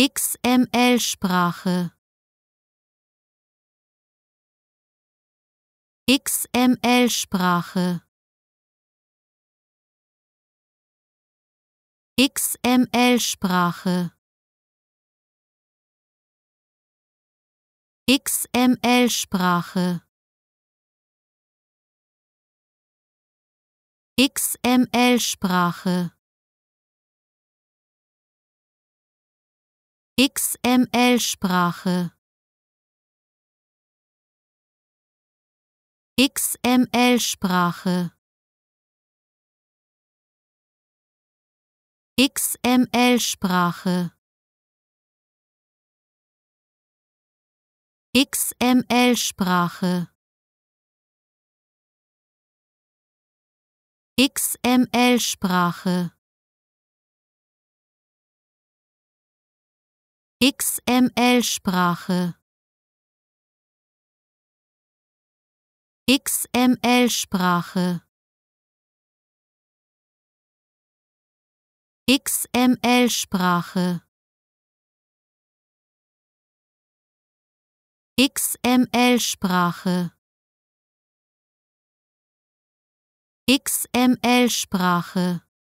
XML-Sprache XML-Sprache XML-Sprache XML-Sprache XML-Sprache XML-Sprache XML-Sprache XML-Sprache XML-Sprache XML-Sprache XML-Sprache XML-Sprache XML-Sprache XML-Sprache XML-Sprache